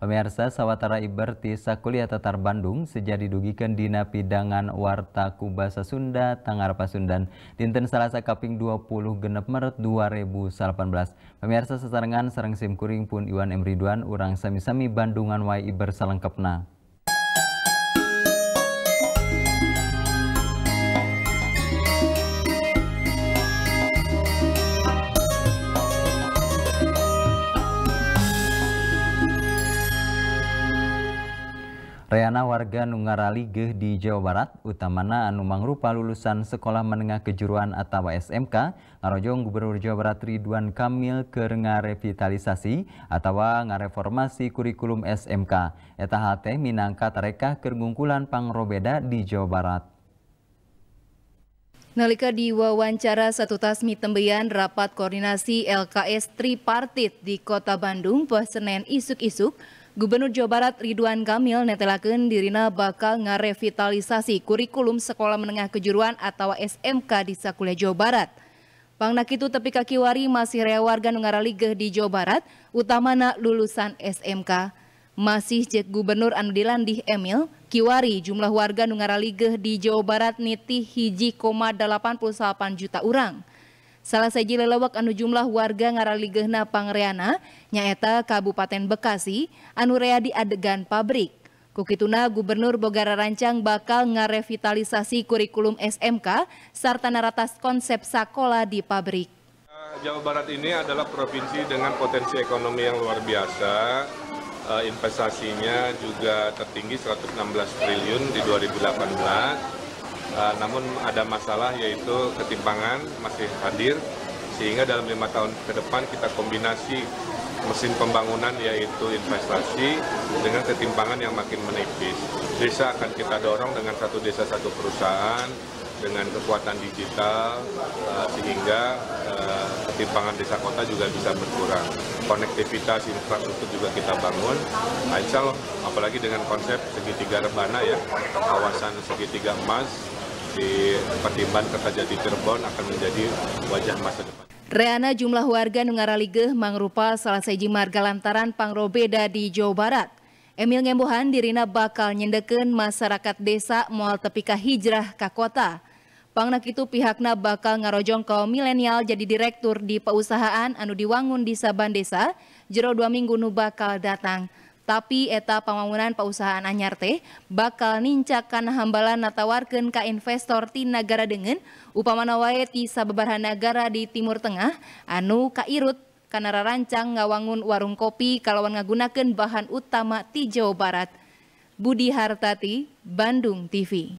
Pemirsa Sawatara Iberti Sakulia Tatar Bandung sejak didugikan dina pidangan warta kubasa Sunda Tangar Pasundan dinten Salasa kaping 20 genep Maret 2018. Pemirsa sesarengan Sim simkuring pun Iwan Duan urang sami-sami Bandungan wai Iber salengkepna. Reana warga Nungaraligeeh di Jawa Barat, utamana anu mangrupa lulusan Sekolah Menengah Kejuruan atau SMK, ngarojong Gubernur Jawa Barat Ridwan Kamil ke ngarevitalisasi atau ngareformasi kurikulum SMK. Eta hate minangka tarekah kerungkulan pangrobeda di Jawa Barat. Nalika diwawancara satu tasmi tembayan rapat koordinasi LKS tripartit di Kota Bandung pas Senin isuk-isuk, Gubernur Jawa Barat Ridwan Kamil netelakan dirina bakal ngarevitalisasi kurikulum sekolah menengah kejuruan atau SMK di Sakulia Jawa Barat. Pangnak itu tepi kaki wari masih rea warga nu di Jawa Barat, utamana lulusan SMK. Masih jek gubernur anu di Emil, kiwari jumlah warga nu di Jawa Barat niti hiji koma delapan 88 juta orang. Salah seji lelewak anu jumlah warga ngaraligehna Pangreana, nyaeta Kabupaten Bekasi, anu rea di adegan pabrik. Kukituna Gubernur Bogara Rancang bakal ngarevitalisasi kurikulum SMK serta naratas konsep sakola di pabrik. Eh, Jawa Barat ini adalah provinsi dengan potensi ekonomi yang luar biasa. Eh, investasinya juga tertinggi 116 triliun di 2018 Uh, namun ada masalah yaitu ketimpangan masih hadir sehingga dalam lima tahun ke depan kita kombinasi mesin pembangunan yaitu investasi dengan ketimpangan yang makin menipis. Desa akan kita dorong dengan satu desa satu perusahaan dengan kekuatan digital eh, sehingga eh, ketimpangan desa kota juga bisa berkurang. Konektivitas infrastruktur juga kita bangun. Nah, insya Allah apalagi dengan konsep segitiga rebana ya, kawasan segitiga emas di Patimban kerja di Cirebon akan menjadi wajah masa depan. Reana jumlah warga Nungara Ligeh mangrupa salah seji marga lantaran pangrobeda di Jawa Barat. Emil Ngembohan dirina bakal nyendeken masyarakat desa mual tepika hijrah ke kota. Pangnak itu pihakna bakal ngarojong kaum milenial jadi direktur di perusahaan anu diwangun di Saban Desa, jero dua minggu nu bakal datang. Tapi eta pamamunan pausahaan anyar teh bakal nincakan hambalan natawarkeun ka investor ti nagara dengen upamana wae ti sababaraha nagara di Timur Tengah anu kairut kana rancang ngawangun warung kopi kalawan ngagunakeun bahan utama ti Jawa Barat. Budi Hartati, Bandung TV.